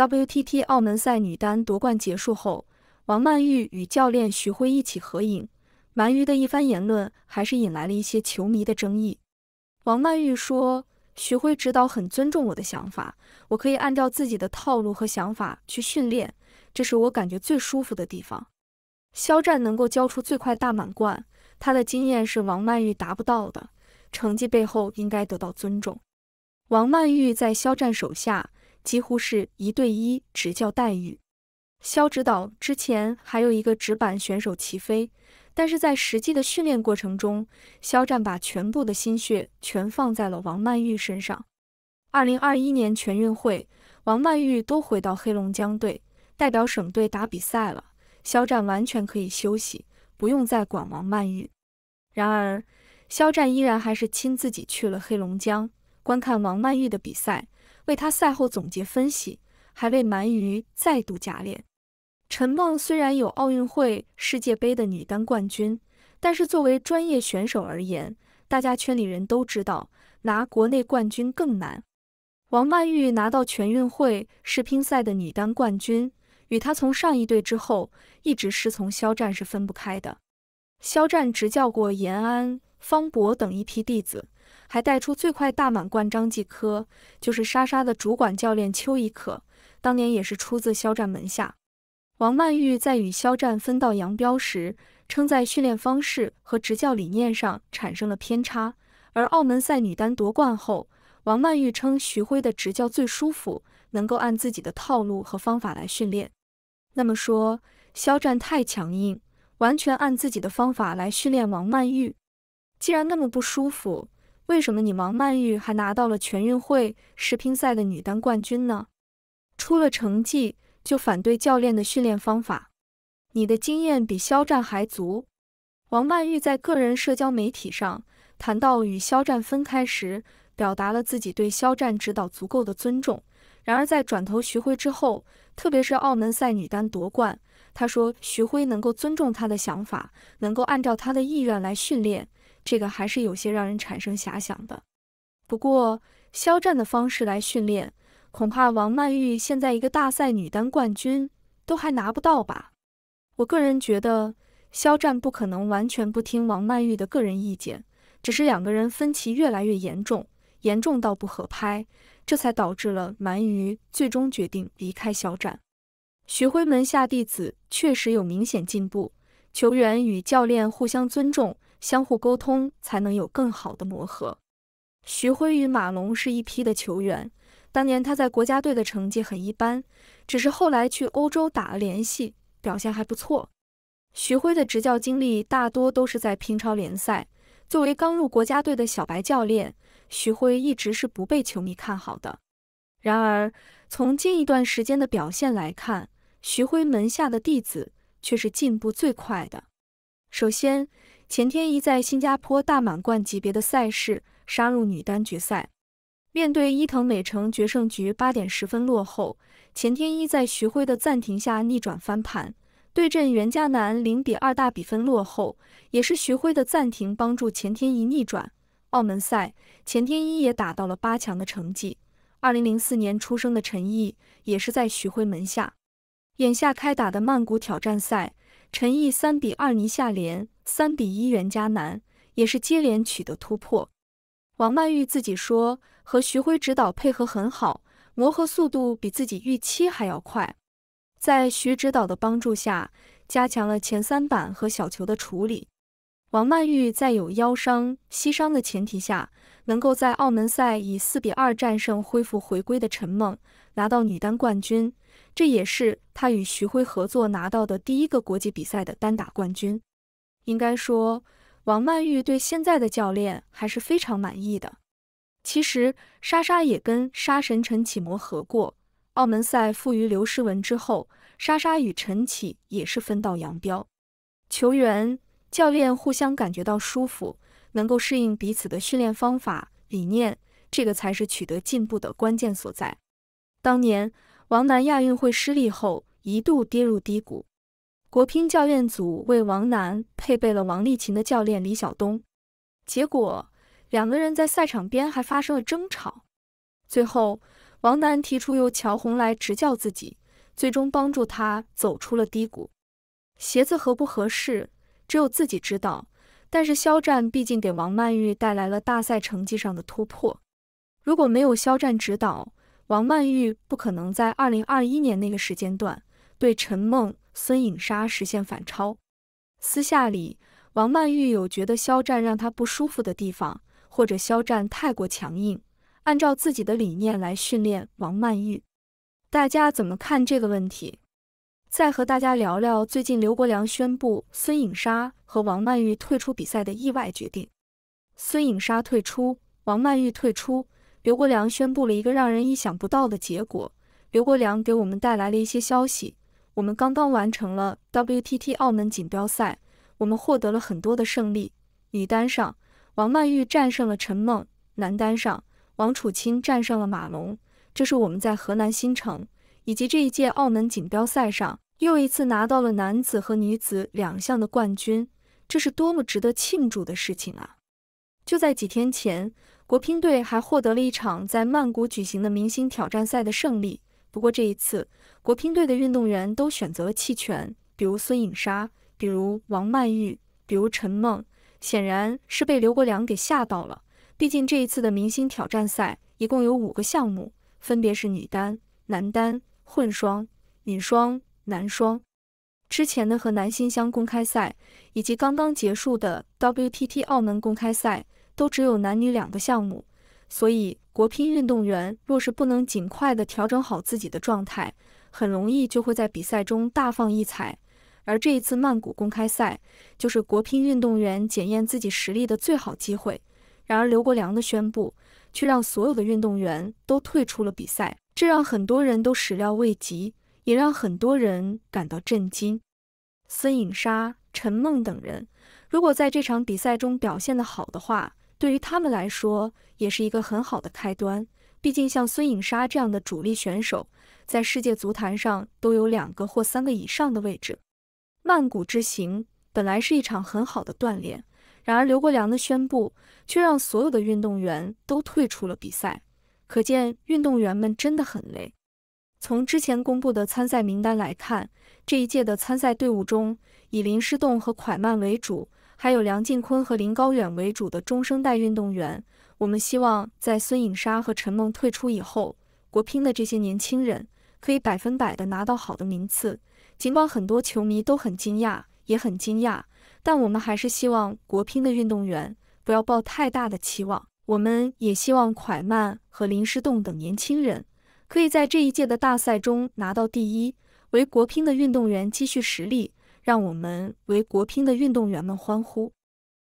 WTT 澳门赛女单夺冠结束后，王曼玉与教练徐辉一起合影。鳗鱼的一番言论还是引来了一些球迷的争议。王曼玉说：“徐辉指导很尊重我的想法，我可以按照自己的套路和想法去训练，这是我感觉最舒服的地方。”肖战能够交出最快大满贯，他的经验是王曼玉达不到的，成绩背后应该得到尊重。王曼玉在肖战手下。几乎是一对一执教待遇。肖指导之前还有一个直板选手齐飞，但是在实际的训练过程中，肖战把全部的心血全放在了王曼玉身上。二零二一年全运会，王曼玉都回到黑龙江队，代表省队打比赛了。肖战完全可以休息，不用再管王曼玉。然而，肖战依然还是亲自己去了黑龙江，观看王曼玉的比赛。为他赛后总结分析，还为鳗鱼再度加练。陈梦虽然有奥运会、世界杯的女单冠军，但是作为专业选手而言，大家圈里人都知道，拿国内冠军更难。王曼玉拿到全运会世乒赛的女单冠军，与她从上一队之后一直师从肖战是分不开的。肖战执教过闫安、方博等一批弟子。还带出最快大满贯张继科，就是莎莎的主管教练邱贻可，当年也是出自肖战门下。王曼玉在与肖战分道扬镳时，称在训练方式和执教理念上产生了偏差。而澳门赛女单夺冠后，王曼玉称徐辉的执教最舒服，能够按自己的套路和方法来训练。那么说肖战太强硬，完全按自己的方法来训练王曼玉，既然那么不舒服。为什么你王曼玉还拿到了全运会世乒赛的女单冠军呢？出了成绩就反对教练的训练方法，你的经验比肖战还足。王曼玉在个人社交媒体上谈到与肖战分开时，表达了自己对肖战指导足够的尊重。然而在转投徐辉之后，特别是澳门赛女单夺冠，她说徐辉能够尊重她的想法，能够按照她的意愿来训练。这个还是有些让人产生遐想的，不过肖战的方式来训练，恐怕王曼玉现在一个大赛女单冠军都还拿不到吧？我个人觉得，肖战不可能完全不听王曼玉的个人意见，只是两个人分歧越来越严重，严重到不合拍，这才导致了鳗鱼最终决定离开肖战。徐辉门下弟子确实有明显进步，球员与教练互相尊重。相互沟通才能有更好的磨合。徐辉与马龙是一批的球员，当年他在国家队的成绩很一般，只是后来去欧洲打了联系，表现还不错。徐辉的执教经历大多都是在乒超联赛。作为刚入国家队的小白教练，徐辉一直是不被球迷看好的。然而，从近一段时间的表现来看，徐辉门下的弟子却是进步最快的。首先，钱天一在新加坡大满贯级别的赛事杀入女单决赛，面对伊藤美诚决胜局八点十分落后，钱天一在徐辉的暂停下逆转翻盘。对阵袁嘉楠零比二大比分落后，也是徐辉的暂停帮助钱天一逆转。澳门赛钱天一也打到了八强的成绩。二零零四年出生的陈毅也是在徐辉门下。眼下开打的曼谷挑战赛，陈毅三比二尼下连。三比一，袁嘉楠也是接连取得突破。王曼玉自己说，和徐辉指导配合很好，磨合速度比自己预期还要快。在徐指导的帮助下，加强了前三板和小球的处理。王曼玉在有腰伤、膝伤的前提下，能够在澳门赛以四比二战胜恢复回归的陈梦，拿到女单冠军，这也是她与徐辉合作拿到的第一个国际比赛的单打冠军。应该说，王曼玉对现在的教练还是非常满意的。其实，莎莎也跟杀神陈启磨合过。澳门赛负于刘诗雯之后，莎莎与陈启也是分道扬镳。球员、教练互相感觉到舒服，能够适应彼此的训练方法、理念，这个才是取得进步的关键所在。当年，王楠亚运会失利后，一度跌入低谷。国乒教练组为王楠配备了王励勤的教练李晓东，结果两个人在赛场边还发生了争吵。最后，王楠提出由乔红来执教自己，最终帮助他走出了低谷。鞋子合不合适，只有自己知道。但是肖战毕竟给王曼玉带来了大赛成绩上的突破，如果没有肖战指导，王曼玉不可能在2021年那个时间段对陈梦。孙颖莎实现反超。私下里，王曼玉有觉得肖战让她不舒服的地方，或者肖战太过强硬，按照自己的理念来训练王曼玉。大家怎么看这个问题？再和大家聊聊最近刘国梁宣布孙颖莎和王曼玉退出比赛的意外决定。孙颖莎退出，王曼玉退出，刘国梁宣布了一个让人意想不到的结果。刘国梁给我们带来了一些消息。我们刚刚完成了 WTT 澳门锦标赛，我们获得了很多的胜利。女单上，王曼玉战胜了陈梦；男单上，王楚钦战胜了马龙。这是我们在河南新城以及这一届澳门锦标赛上又一次拿到了男子和女子两项的冠军，这是多么值得庆祝的事情啊！就在几天前，国乒队还获得了一场在曼谷举行的明星挑战赛的胜利。不过这一次，国乒队的运动员都选择了弃权，比如孙颖莎，比如王曼玉，比如陈梦，显然是被刘国梁给吓到了。毕竟这一次的明星挑战赛一共有五个项目，分别是女单、男单、混双、女双、男双。之前的河南新乡公开赛以及刚刚结束的 WTT 澳门公开赛都只有男女两个项目。所以，国乒运动员若是不能尽快的调整好自己的状态，很容易就会在比赛中大放异彩。而这一次曼谷公开赛就是国乒运动员检验自己实力的最好机会。然而，刘国梁的宣布却让所有的运动员都退出了比赛，这让很多人都始料未及，也让很多人感到震惊。孙颖莎、陈梦等人，如果在这场比赛中表现得好的话，对于他们来说，也是一个很好的开端。毕竟，像孙颖莎这样的主力选手，在世界足坛上都有两个或三个以上的位置。曼谷之行本来是一场很好的锻炼，然而刘国梁的宣布却让所有的运动员都退出了比赛。可见，运动员们真的很累。从之前公布的参赛名单来看，这一届的参赛队伍中以林诗栋和蒯曼为主。还有梁靖昆和林高远为主的中生代运动员，我们希望在孙颖莎和陈梦退出以后，国乒的这些年轻人可以百分百的拿到好的名次。尽管很多球迷都很惊讶，也很惊讶，但我们还是希望国乒的运动员不要抱太大的期望。我们也希望蒯曼和林诗栋等年轻人可以在这一届的大赛中拿到第一，为国乒的运动员积蓄实力。让我们为国乒的运动员们欢呼！